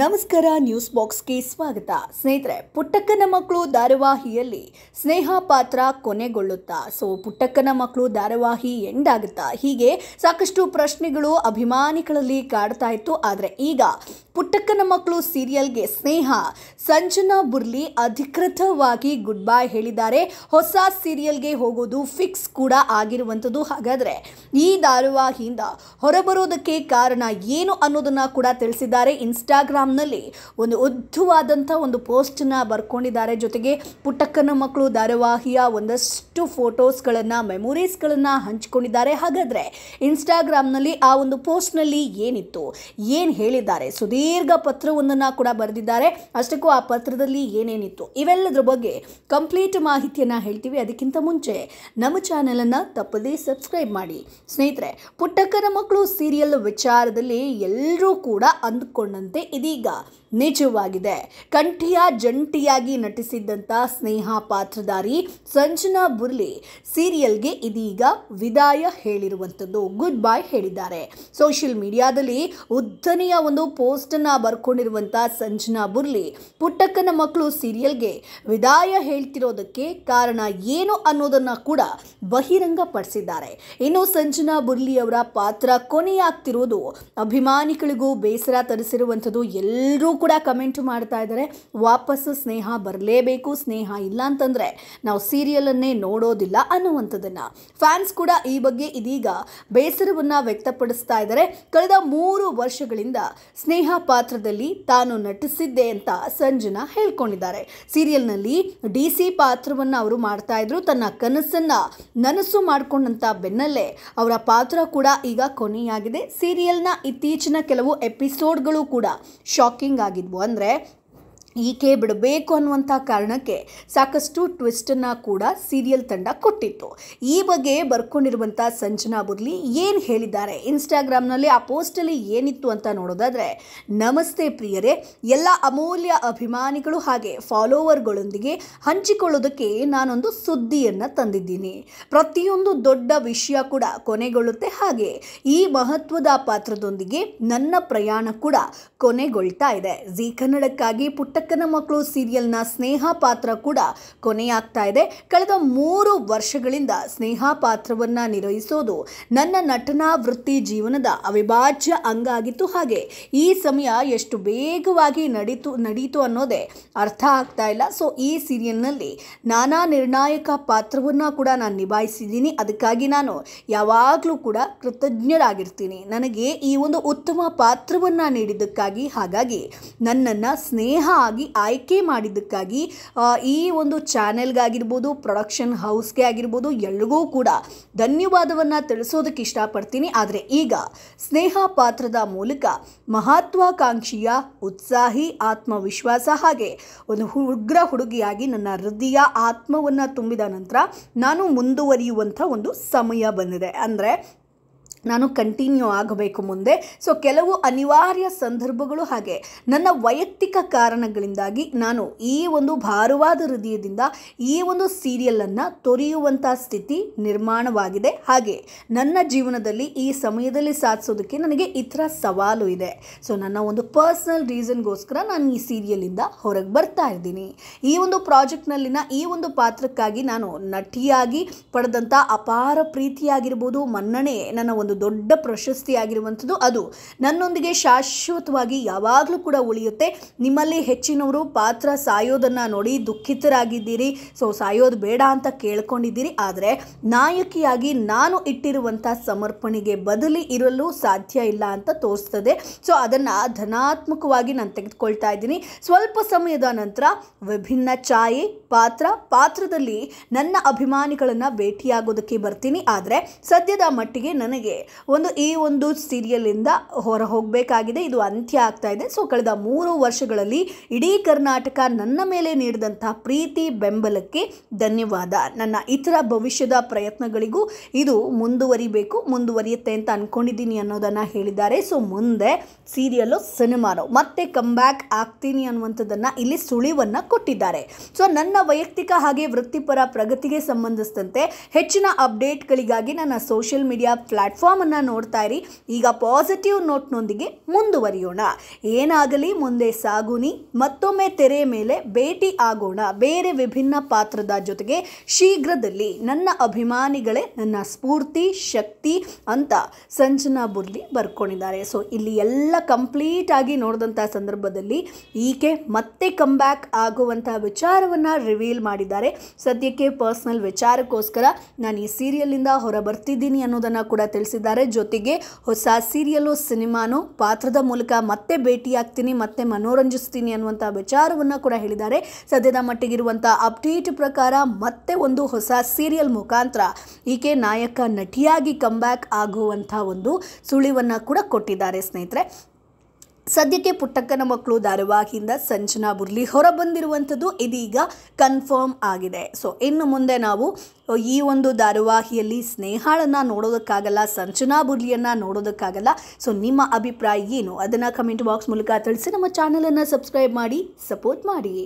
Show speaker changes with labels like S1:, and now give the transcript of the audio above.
S1: ನಮಸ್ಕಾರ ನ್ಯೂಸ್ ಬಾಕ್ಸ್ಗೆ ಸ್ವಾಗತ ಸ್ನೇಹಿತರೆ ಪುಟ್ಟಕ್ಕನ ಮಕ್ಕಳು ಧಾರಾವಾಹಿಯಲ್ಲಿ ಸ್ನೇಹ ಪಾತ್ರ ಕೊನೆಗೊಳ್ಳುತ್ತಾ ಸೊ ಪುಟ್ಟಕ್ಕನ ಮಕ್ಕಳು ಧಾರಾವಾಹಿ ಎಂಡಾಗುತ್ತಾ ಹೀಗೆ ಸಾಕಷ್ಟು ಪ್ರಶ್ನೆಗಳು ಅಭಿಮಾನಿಗಳಲ್ಲಿ ಕಾಡ್ತಾ ಇತ್ತು ಆದರೆ ಈಗ ಪುಟ್ಟಕ್ಕನ ಮಕ್ಕಳು ಸೀರಿಯಲ್ಗೆ ಸ್ನೇಹ ಸಂಜನಾ ಬುರ್ಲಿ ಅಧಿಕೃತವಾಗಿ ಗುಡ್ ಬೈ ಹೇಳಿದ್ದಾರೆ ಹೊಸ ಸೀರಿಯಲ್ಗೆ ಹೋಗೋದು ಫಿಕ್ಸ್ ಕೂಡ ಆಗಿರುವಂಥದ್ದು ಹಾಗಾದರೆ ಈ ಧಾರಾವಾಹಿಯಿಂದ ಹೊರಬರೋದಕ್ಕೆ ಕಾರಣ ಏನು ಅನ್ನೋದನ್ನು ಕೂಡ ತಿಳಿಸಿದ್ದಾರೆ ಇನ್ಸ್ಟಾಗ್ರಾಮ್ ಇನ್ಸ್ಟಾಗ್ರಾಮ್ನಲ್ಲಿ ಒಂದು ಉದ್ದವಾದಂಥ ಒಂದು ಪೋಸ್ಟನ್ನ ಬರ್ಕೊಂಡಿದ್ದಾರೆ ಜೊತೆಗೆ ಪುಟ್ಟಕ್ಕನ ಮಕ್ಕಳು ಧಾರಾವಾಹಿಯ ಒಂದಷ್ಟು ಫೋಟೋಸ್ಗಳನ್ನು ಮೆಮೊರೀಸ್ಗಳನ್ನು ಹಂಚಿಕೊಂಡಿದ್ದಾರೆ ಹಾಗಾದರೆ ಇನ್ಸ್ಟಾಗ್ರಾಮ್ನಲ್ಲಿ ಆ ಒಂದು ಪೋಸ್ಟ್ನಲ್ಲಿ ಏನಿತ್ತು ಏನು ಹೇಳಿದ್ದಾರೆ ಸುದೀರ್ಘ ಪತ್ರವೊಂದನ್ನು ಕೂಡ ಬರೆದಿದ್ದಾರೆ ಅಷ್ಟಕ್ಕೂ ಆ ಪತ್ರದಲ್ಲಿ ಏನೇನಿತ್ತು ಇವೆಲ್ಲದರ ಬಗ್ಗೆ ಕಂಪ್ಲೀಟ್ ಮಾಹಿತಿಯನ್ನು ಹೇಳ್ತೀವಿ ಅದಕ್ಕಿಂತ ಮುಂಚೆ ನಮ್ಮ ಚಾನೆಲನ್ನು ತಪ್ಪದೇ ಸಬ್ಸ್ಕ್ರೈಬ್ ಮಾಡಿ ಸ್ನೇಹಿತರೆ ಪುಟ್ಟಕ್ಕನ ಮಕ್ಕಳು ಸೀರಿಯಲ್ ವಿಚಾರದಲ್ಲಿ ಎಲ್ಲರೂ ಕೂಡ ಅಂದುಕೊಂಡಂತೆ ಇದೆ ಇದೀಗ ನಿಜವಾಗಿದೆ ಕಂಠಿಯ ಜಂಟಿಯಾಗಿ ನಟಿಸಿದ್ದಂಥ ಸ್ನೇಹ ಪಾತ್ರಧಾರಿ ಸಂಜನಾ ಬುರ್ಲಿ ಸೀರಿಯಲ್ಗೆ ಇದೀಗ ವಿದಾಯ ಹೇಳಿರುವಂಥದ್ದು ಗುಡ್ ಬೈ ಹೇಳಿದ್ದಾರೆ ಸೋಷಿಯಲ್ ಮೀಡಿಯಾದಲ್ಲಿ ಉದ್ದನೆಯ ಒಂದು ಪೋಸ್ಟನ್ನು ಬರ್ಕೊಂಡಿರುವಂಥ ಸಂಜನಾ ಬುರ್ಲಿ ಪುಟ್ಟಕ್ಕನ ಮಕ್ಕಳು ಸೀರಿಯಲ್ಗೆ ವಿದಾಯ ಹೇಳ್ತಿರೋದಕ್ಕೆ ಕಾರಣ ಏನು ಅನ್ನೋದನ್ನು ಕೂಡ ಬಹಿರಂಗಪಡಿಸಿದ್ದಾರೆ ಇನ್ನು ಸಂಜನಾ ಬುರ್ಲಿ ಅವರ ಪಾತ್ರ ಕೊನೆಯಾಗ್ತಿರೋದು ಅಭಿಮಾನಿಗಳಿಗೂ ಬೇಸರ ತರಿಸಿರುವಂಥದ್ದು ಎಲ್ಲರೂ ಕೂಡ ಕಮೆಂಟ್ ಮಾಡ್ತಾ ಇದ್ದಾರೆ ವಾಪಸ್ಸು ಸ್ನೇಹ ಬರಲೇಬೇಕು ಸ್ನೇಹ ಇಲ್ಲ ಅಂತಂದರೆ ನಾವು ಸೀರಿಯಲನ್ನೇ ನೋಡೋದಿಲ್ಲ ಅನ್ನುವಂಥದ್ದನ್ನು ಫ್ಯಾನ್ಸ್ ಕೂಡ ಈ ಬಗ್ಗೆ ಇದೀಗ ಬೇಸರವನ್ನು ವ್ಯಕ್ತಪಡಿಸ್ತಾ ಇದ್ದಾರೆ ಕಳೆದ ಮೂರು ವರ್ಷಗಳಿಂದ ಸ್ನೇಹ ಪಾತ್ರದಲ್ಲಿ ತಾನು ನಟಿಸಿದ್ದೆ ಅಂತ ಸಂಜನಾ ಹೇಳ್ಕೊಂಡಿದ್ದಾರೆ ಸೀರಿಯಲ್ನಲ್ಲಿ ಡಿ ಸಿ ಪಾತ್ರವನ್ನು ಅವರು ಮಾಡ್ತಾ ಇದ್ರು ತನ್ನ ಕನಸನ್ನು ನನಸು ಮಾಡಿಕೊಂಡಂಥ ಬೆನ್ನಲ್ಲೇ ಅವರ ಪಾತ್ರ ಕೂಡ ಈಗ ಕೊನೆಯಾಗಿದೆ ಸೀರಿಯಲ್ನ ಇತ್ತೀಚಿನ ಕೆಲವು ಎಪಿಸೋಡ್ಗಳು ಕೂಡ ಶಾಕಿಂಗ್ ಆಗಿದ್ವು ಅಂದರೆ ಈಕೆ ಬಿಡಬೇಕು ಅನ್ನುವಂಥ ಕಾರಣಕ್ಕೆ ಸಾಕಷ್ಟು ಟ್ವಿಸ್ಟನ್ನು ಕೂಡ ಸೀರಿಯಲ್ ತಂಡ ಕೊಟ್ಟಿತ್ತು ಈ ಬಗ್ಗೆ ಬರ್ಕೊಂಡಿರುವಂಥ ಸಂಜನಾ ಬುರ್ಲಿ ಏನು ಹೇಳಿದ್ದಾರೆ ಇನ್ಸ್ಟಾಗ್ರಾಮ್ನಲ್ಲಿ ಆ ಪೋಸ್ಟಲ್ಲಿ ಏನಿತ್ತು ಅಂತ ನೋಡೋದಾದರೆ ನಮಸ್ತೆ ಪ್ರಿಯರೇ ಎಲ್ಲ ಅಮೂಲ್ಯ ಅಭಿಮಾನಿಗಳು ಹಾಗೆ ಫಾಲೋವರ್ಗಳೊಂದಿಗೆ ಹಂಚಿಕೊಳ್ಳೋದಕ್ಕೆ ನಾನೊಂದು ಸುದ್ದಿಯನ್ನು ತಂದಿದ್ದೀನಿ ಪ್ರತಿಯೊಂದು ದೊಡ್ಡ ವಿಷಯ ಕೂಡ ಕೊನೆಗೊಳ್ಳುತ್ತೆ ಹಾಗೆ ಈ ಮಹತ್ವದ ಪಾತ್ರದೊಂದಿಗೆ ನನ್ನ ಪ್ರಯಾಣ ಕೂಡ ಕೊನೆಗೊಳ್ತಾ ಇದೆ ಜೀ ಕನ್ನಡಕ್ಕಾಗಿ ಪುಟ್ಟ ಬೆಳಕನ ಮಕ್ಕಳು ಸೀರಿಯಲ್ನ ಸ್ನೇಹ ಪಾತ್ರ ಕೂಡ ಕೊನೆಯಾಗ್ತಾ ಇದೆ ಕಳೆದ ಮೂರು ವರ್ಷಗಳಿಂದ ಸ್ನೇಹ ಪಾತ್ರವನ್ನು ನಿರ್ವಹಿಸೋದು ನನ್ನ ನಟನಾ ವೃತ್ತಿ ಜೀವನದ ಅವಿಭಾಜ್ಯ ಅಂಗ ಆಗಿತ್ತು ಹಾಗೆ ಈ ಸಮಯ ಎಷ್ಟು ವೇಗವಾಗಿ ನಡೀತು ನಡೀತು ಅನ್ನೋದೇ ಅರ್ಥ ಆಗ್ತಾ ಇಲ್ಲ ಸೊ ಈ ಸೀರಿಯಲ್ನಲ್ಲಿ ನಾನಾ ನಿರ್ಣಾಯಕ ಪಾತ್ರವನ್ನು ಕೂಡ ನಾನು ನಿಭಾಯಿಸಿದ್ದೀನಿ ಅದಕ್ಕಾಗಿ ನಾನು ಯಾವಾಗಲೂ ಕೂಡ ಕೃತಜ್ಞರಾಗಿರ್ತೀನಿ ನನಗೆ ಈ ಒಂದು ಉತ್ತಮ ಪಾತ್ರವನ್ನು ನೀಡಿದ್ದಕ್ಕಾಗಿ ಹಾಗಾಗಿ ನನ್ನನ್ನು ಸ್ನೇಹ ಆಗಿ ಆಯ್ಕೆ ಮಾಡಿದ್ದಕ್ಕಾಗಿ ಈ ಒಂದು ಚಾನೆಲ್ಗಾಗಿರ್ಬೋದು ಪ್ರೊಡಕ್ಷನ್ ಹೌಸ್ಗೆ ಆಗಿರ್ಬೋದು ಎಲ್ರಿಗೂ ಕೂಡ ಧನ್ಯವಾದವನ್ನು ತಿಳಿಸೋದಕ್ಕೆ ಇಷ್ಟಪಡ್ತೀನಿ ಆದರೆ ಈಗ ಸ್ನೇಹ ಪಾತ್ರದ ಮೂಲಕ ಮಹತ್ವಾಕಾಂಕ್ಷಿಯ ಉತ್ಸಾಹಿ ಆತ್ಮವಿಶ್ವಾಸ ಹಾಗೆ ಒಂದು ಉಗ್ರ ಹುಡುಗಿಯಾಗಿ ನನ್ನ ಹೃದಯ ಆತ್ಮವನ್ನು ತುಂಬಿದ ನಂತರ ನಾನು ಮುಂದುವರಿಯುವಂಥ ಒಂದು ಸಮಯ ಬಂದಿದೆ ಅಂದರೆ ನಾನು ಕಂಟಿನ್ಯೂ ಆಗಬೇಕು ಮುಂದೆ ಸೊ ಕೆಲವು ಅನಿವಾರ್ಯ ಸಂದರ್ಭಗಳು ಹಾಗೆ ನನ್ನ ವೈಯಕ್ತಿಕ ಕಾರಣಗಳಿಂದಾಗಿ ನಾನು ಈ ಒಂದು ಭಾರವಾದ ಹೃದಯದಿಂದ ಈ ಒಂದು ಸೀರಿಯಲನ್ನು ತೊರೆಯುವಂಥ ಸ್ಥಿತಿ ನಿರ್ಮಾಣವಾಗಿದೆ ಹಾಗೆ ನನ್ನ ಜೀವನದಲ್ಲಿ ಈ ಸಮಯದಲ್ಲಿ ಸಾಧಿಸೋದಕ್ಕೆ ನನಗೆ ಈ ಥರ ಸವಾಲು ಇದೆ ಸೊ ನನ್ನ ಒಂದು ಪರ್ಸ್ನಲ್ ರೀಸನ್ಗೋಸ್ಕರ ನಾನು ಈ ಸೀರಿಯಲಿಂದ ಹೊರಗೆ ಬರ್ತಾ ಇದ್ದೀನಿ ಈ ಒಂದು ಪ್ರಾಜೆಕ್ಟ್ನಲ್ಲಿನ ಈ ಒಂದು ಪಾತ್ರಕ್ಕಾಗಿ ನಾನು ನಟಿಯಾಗಿ ಪಡೆದಂಥ ಅಪಾರ ಪ್ರೀತಿಯಾಗಿರ್ಬೋದು ಮನ್ನಣೆ ನನ್ನ ಒಂದು ಒಂದು ದೊಡ್ಡ ಪ್ರಶಸ್ತಿಯಾಗಿರುವಂಥದ್ದು ಅದು ನನ್ನೊಂದಿಗೆ ಶಾಶ್ವತವಾಗಿ ಯಾವಾಗಲೂ ಕೂಡ ಉಳಿಯುತ್ತೆ ನಿಮ್ಮಲ್ಲಿ ಹೆಚ್ಚಿನವರು ಪಾತ್ರ ಸಾಯೋದನ್ನು ನೋಡಿ ದುಃಖಿತರಾಗಿದ್ದೀರಿ ಸೊ ಸಾಯೋದು ಬೇಡ ಅಂತ ಕೇಳ್ಕೊಂಡಿದ್ದೀರಿ ಆದರೆ ನಾಯಕಿಯಾಗಿ ನಾನು ಇಟ್ಟಿರುವಂಥ ಸಮರ್ಪಣೆಗೆ ಬದಲಿ ಇರಲು ಸಾಧ್ಯ ಇಲ್ಲ ಅಂತ ತೋರಿಸ್ತದೆ ಸೊ ಅದನ್ನು ಧನಾತ್ಮಕವಾಗಿ ನಾನು ತೆಗೆದುಕೊಳ್ತಾ ಇದ್ದೀನಿ ಸ್ವಲ್ಪ ಸಮಯದ ನಂತರ ವಿಭಿನ್ನ ಛಾಯೆ ಪಾತ್ರ ಪಾತ್ರದಲ್ಲಿ ನನ್ನ ಅಭಿಮಾನಿಗಳನ್ನು ಭೇಟಿಯಾಗೋದಕ್ಕೆ ಬರ್ತೀನಿ ಆದರೆ ಸದ್ಯದ ಮಟ್ಟಿಗೆ ನನಗೆ ಒಂದು ಈ ಒಂದು ಸೀರಿಯಲಿಂದ ಹೊರ ಹೋಗಬೇಕಾಗಿದೆ ಇದು ಅಂತ್ಯ ಆಗ್ತಾ ಇದೆ ಸೊ ಕಳೆದ ಮೂರು ವರ್ಷಗಳಲ್ಲಿ ಇಡೀ ಕರ್ನಾಟಕ ನನ್ನ ಮೇಲೆ ನೀಡಿದಂತಹ ಪ್ರೀತಿ ಬೆಂಬಲಕ್ಕೆ ಧನ್ಯವಾದ ನನ್ನ ಇತರ ಭವಿಷ್ಯದ ಪ್ರಯತ್ನಗಳಿಗೂ ಇದು ಮುಂದುವರಿಬೇಕು ಮುಂದುವರಿಯುತ್ತೆ ಅಂತ ಅಂದ್ಕೊಂಡಿದ್ದೀನಿ ಅನ್ನೋದನ್ನು ಹೇಳಿದ್ದಾರೆ ಸೊ ಮುಂದೆ ಸೀರಿಯಲ್ಲು ಸಿನಿಮಾನು ಮತ್ತೆ ಬ್ಯಾಕ್ ಆಗ್ತೀನಿ ಅನ್ನುವಂಥದ್ದನ್ನು ಇಲ್ಲಿ ಸುಳಿವನ್ನು ಕೊಟ್ಟಿದ್ದಾರೆ ಸೊ ನನ್ನ ವೈಯಕ್ತಿಕ ಹಾಗೆ ವೃತ್ತಿಪರ ಪ್ರಗತಿಗೆ ಸಂಬಂಧಿಸಿದಂತೆ ಹೆಚ್ಚಿನ ಅಪ್ಡೇಟ್ಗಳಿಗಾಗಿ ನನ್ನ ಸೋಷಿಯಲ್ ಮೀಡಿಯಾ ಪ್ಲಾಟ್ಫಾರ್ಮ್ ನೋಡ್ತಾ ಇರಿ ಈಗ ಪಾಸಿಟಿವ್ ನೋಟ್ನೊಂದಿಗೆ ಮುಂದುವರಿಯೋಣ ಏನಾಗಲಿ ಮುಂದೆ ಸಾಗುನಿ ಮತ್ತೊಮ್ಮೆ ತೆರೆ ಮೇಲೆ ಭೇಟಿ ಆಗೋಣ ಬೇರೆ ವಿಭಿನ್ನ ಪಾತ್ರದ ಜೊತೆಗೆ ಶೀಘ್ರದಲ್ಲಿ ನನ್ನ ಅಭಿಮಾನಿಗಳೇ ನನ್ನ ಸ್ಫೂರ್ತಿ ಶಕ್ತಿ ಅಂತ ಸಂಜನಾ ಬುರ್ಲಿ ಬರ್ಕೊಂಡಿದ್ದಾರೆ ಸೊ ಇಲ್ಲಿ ಎಲ್ಲ ಕಂಪ್ಲೀಟ್ ಆಗಿ ನೋಡಿದಂಥ ಸಂದರ್ಭದಲ್ಲಿ ಈಕೆ ಮತ್ತೆ ಬ್ಯಾಕ್ ಆಗುವಂತಹ ವಿಚಾರವನ್ನು ರಿವೀಲ್ ಮಾಡಿದ್ದಾರೆ ಸದ್ಯಕ್ಕೆ ಪರ್ಸ್ನಲ್ ವಿಚಾರಕ್ಕೋಸ್ಕರ ನಾನು ಈ ಸೀರಿಯಲ್ನಿಂದ ಹೊರ ಬರ್ತಿದ್ದೀನಿ ಅನ್ನೋದನ್ನ ಕೂಡ ತಿಳಿಸಿದ್ದಾರೆ ತಿಳಿಸಿದ್ದಾರೆ ಜೊತೆಗೆ ಹೊಸ ಸೀರಿಯಲು ಸಿನಿಮಾನು ಪಾತ್ರದ ಮೂಲಕ ಮತ್ತೆ ಭೇಟಿಯಾಗ್ತೀನಿ ಮತ್ತೆ ಮನೋರಂಜಿಸ್ತೀನಿ ಅನ್ನುವಂಥ ವಿಚಾರವನ್ನು ಕೂಡ ಹೇಳಿದ್ದಾರೆ ಸದ್ಯದ ಮಟ್ಟಿಗಿರುವಂಥ ಅಪ್ಡೇಟ್ ಪ್ರಕಾರ ಮತ್ತೆ ಒಂದು ಹೊಸ ಸೀರಿಯಲ್ ಮುಖಾಂತರ ಈಕೆ ನಾಯಕ ನಟಿಯಾಗಿ ಕಮ್ಬ್ಯಾಕ್ ಆಗುವಂಥ ಒಂದು ಸುಳಿವನ್ನು ಕೂಡ ಕೊಟ್ಟಿದ್ದಾರೆ ಸ್ನೇಹಿತರೆ ಸದ್ಯಕ್ಕೆ ಪುಟ್ಟಕ್ಕನ ಮಕ್ಕಳು ಧಾರಾವಾಹಿಯಿಂದ ಸಂಜನಾ ಬುರ್ಲಿ ಹೊರಬಂದಿರುವಂಥದ್ದು ಇದೀಗ ಕನ್ಫರ್ಮ್ ಆಗಿದೆ ಸೊ ಇನ್ನು ಮುಂದೆ ನಾವು ಈ ಒಂದು ಧಾರಾವಾಹಿಯಲ್ಲಿ ಸ್ನೇಹಾಳನ್ನು ನೋಡೋದಕ್ಕಾಗಲ್ಲ ಸಂಚನಾ ಬುರ್ಲಿಯನ್ನು ನೋಡೋದಕ್ಕಾಗಲ್ಲ ಸೊ ನಿಮ್ಮ ಅಭಿಪ್ರಾಯ ಏನು ಅದನ್ನು ಕಮೆಂಟ್ ಬಾಕ್ಸ್ ಮೂಲಕ ತಿಳಿಸಿ ನಮ್ಮ ಚಾನಲನ್ನು ಸಬ್ಸ್ಕ್ರೈಬ್ ಮಾಡಿ ಸಪೋರ್ಟ್ ಮಾಡಿ